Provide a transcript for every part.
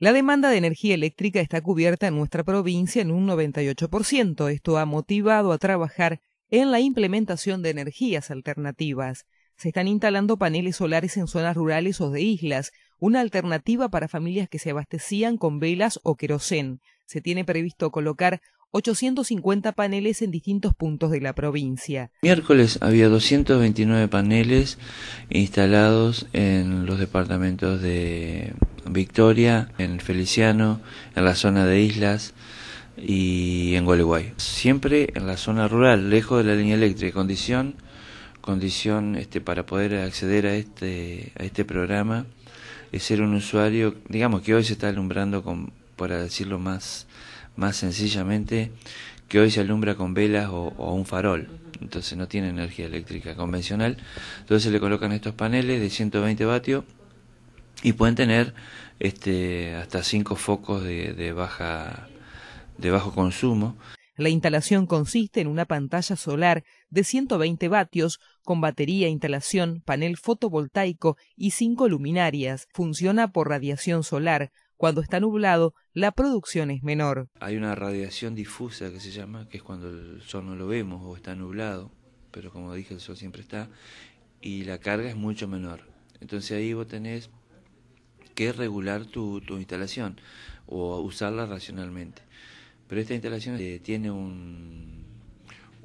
La demanda de energía eléctrica está cubierta en nuestra provincia en un 98%. Esto ha motivado a trabajar en la implementación de energías alternativas. Se están instalando paneles solares en zonas rurales o de islas, una alternativa para familias que se abastecían con velas o querosén. Se tiene previsto colocar 850 paneles en distintos puntos de la provincia. Miércoles había 229 paneles instalados en los departamentos de Victoria, en Feliciano, en la zona de islas y en Gualeguay. Siempre en la zona rural, lejos de la línea eléctrica, condición condición este, para poder acceder a este, a este programa es ser un usuario, digamos que hoy se está alumbrando con, para decirlo más, más sencillamente, que hoy se alumbra con velas o, o, un farol, entonces no tiene energía eléctrica convencional, entonces le colocan estos paneles de 120 vatios y pueden tener este, hasta cinco focos de, de, baja, de bajo consumo. La instalación consiste en una pantalla solar de 120 vatios con batería, instalación, panel fotovoltaico y cinco luminarias. Funciona por radiación solar. Cuando está nublado, la producción es menor. Hay una radiación difusa que se llama, que es cuando el sol no lo vemos o está nublado, pero como dije, el sol siempre está, y la carga es mucho menor. Entonces ahí vos tenés que regular tu, instalación o usarla racionalmente. Pero esta instalación eh, tiene un,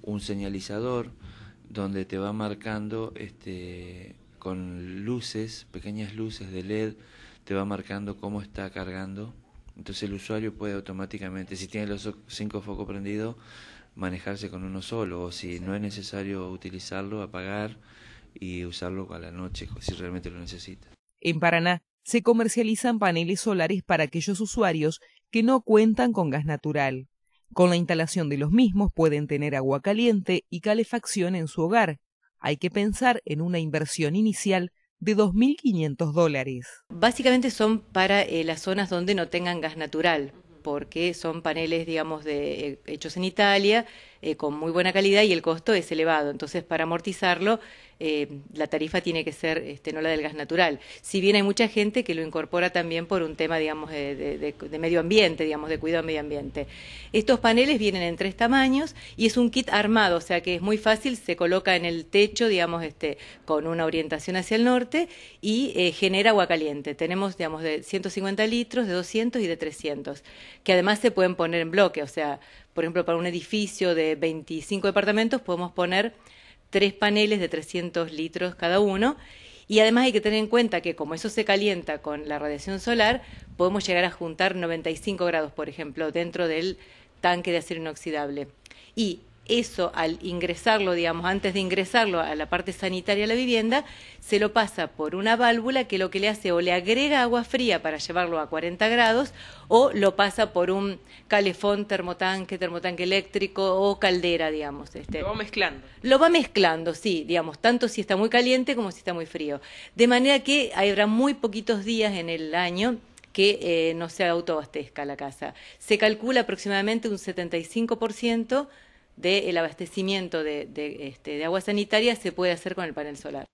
un señalizador donde te va marcando este, con luces, pequeñas luces de LED, te va marcando cómo está cargando. Entonces el usuario puede automáticamente, si tiene los cinco focos prendidos, manejarse con uno solo, o si no es necesario utilizarlo, apagar y usarlo a la noche, si realmente lo necesita. En Paraná, se comercializan paneles solares para aquellos usuarios que no cuentan con gas natural. Con la instalación de los mismos pueden tener agua caliente y calefacción en su hogar. Hay que pensar en una inversión inicial de 2.500 dólares. Básicamente son para eh, las zonas donde no tengan gas natural, porque son paneles, digamos, de, eh, hechos en Italia, eh, con muy buena calidad y el costo es elevado. Entonces, para amortizarlo, eh, la tarifa tiene que ser este, no la del gas natural. Si bien hay mucha gente que lo incorpora también por un tema, digamos, de, medio ambiente, digamos, de cuidado medio ambiente. Estos paneles vienen en tres tamaños y es un kit armado, o sea que es muy fácil, se coloca en el techo, digamos, este, con una orientación hacia el norte y eh, genera agua caliente. Tenemos, digamos, de 150 litros, de 200 y de 300, que además se pueden poner en bloque, o sea, por ejemplo, para un edificio de 25 departamentos podemos poner tres paneles de 300 litros cada uno. Y además hay que tener en cuenta que como eso se calienta con la radiación solar, podemos llegar a juntar 95 grados, por ejemplo, dentro del tanque de acero inoxidable. Y eso al ingresarlo, digamos, antes de ingresarlo a la parte sanitaria de la vivienda, se lo pasa por una válvula que lo que le hace o le agrega agua fría para llevarlo a 40 grados o lo pasa por un calefón, termotanque, termotanque eléctrico o caldera, digamos. Este. Lo va mezclando. Lo va mezclando, sí, digamos, tanto si está muy caliente como si está muy frío. De manera que habrá muy poquitos días en el año que eh, no se autoabastezca la casa. Se calcula aproximadamente un 75% del abastecimiento de, de, este, de agua sanitaria se puede hacer con el panel solar.